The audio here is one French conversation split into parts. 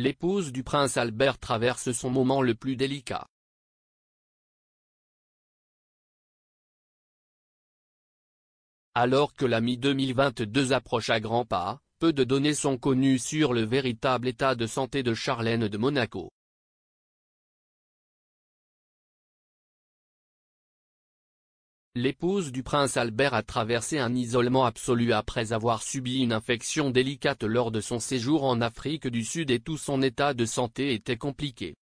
l'épouse du prince Albert traverse son moment le plus délicat. Alors que la mi 2022 approche à grands pas, peu de données sont connues sur le véritable état de santé de Charlène de Monaco. L'épouse du prince Albert a traversé un isolement absolu après avoir subi une infection délicate lors de son séjour en Afrique du Sud et tout son état de santé était compliqué.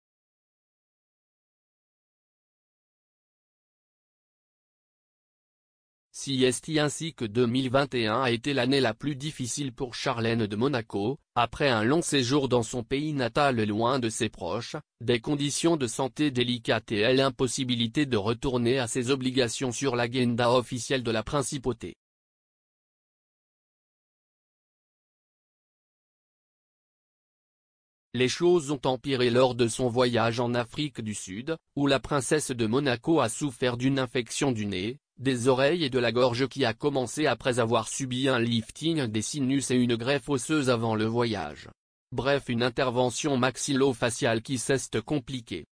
Si est ainsi que 2021 a été l'année la plus difficile pour Charlène de Monaco, après un long séjour dans son pays natal loin de ses proches, des conditions de santé délicates et l'impossibilité de retourner à ses obligations sur l'agenda officielle de la principauté. Les choses ont empiré lors de son voyage en Afrique du Sud, où la princesse de Monaco a souffert d'une infection du nez, des oreilles et de la gorge qui a commencé après avoir subi un lifting des sinus et une greffe osseuse avant le voyage. Bref une intervention maxillo-faciale qui s'est compliquée.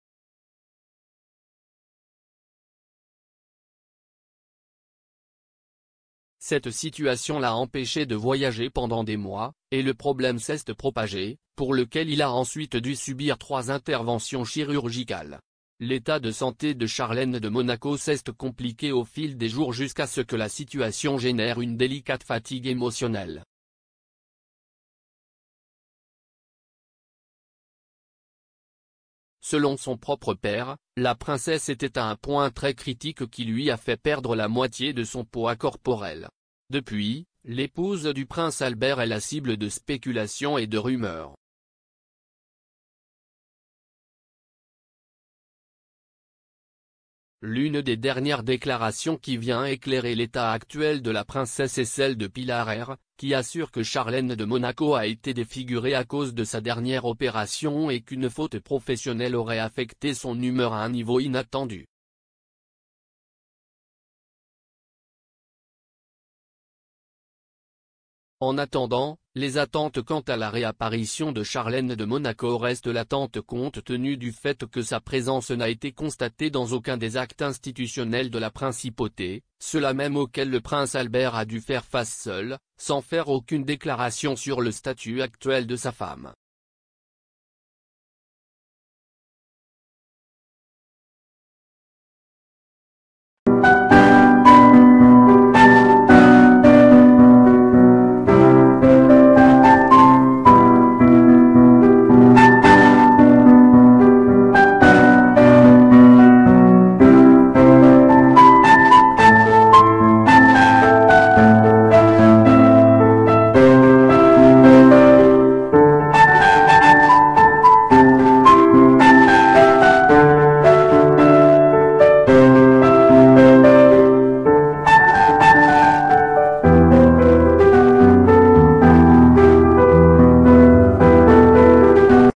Cette situation l'a empêché de voyager pendant des mois, et le problème s'est propagé, pour lequel il a ensuite dû subir trois interventions chirurgicales. L'état de santé de Charlène de Monaco s'est compliqué au fil des jours jusqu'à ce que la situation génère une délicate fatigue émotionnelle. Selon son propre père, la princesse était à un point très critique qui lui a fait perdre la moitié de son poids corporel. Depuis, l'épouse du prince Albert est la cible de spéculations et de rumeurs. L'une des dernières déclarations qui vient éclairer l'état actuel de la princesse est celle de Pilar qui assure que Charlène de Monaco a été défigurée à cause de sa dernière opération et qu'une faute professionnelle aurait affecté son humeur à un niveau inattendu. En attendant, les attentes quant à la réapparition de Charlène de Monaco restent l'attente compte tenu du fait que sa présence n'a été constatée dans aucun des actes institutionnels de la principauté, cela même auquel le prince Albert a dû faire face seul, sans faire aucune déclaration sur le statut actuel de sa femme.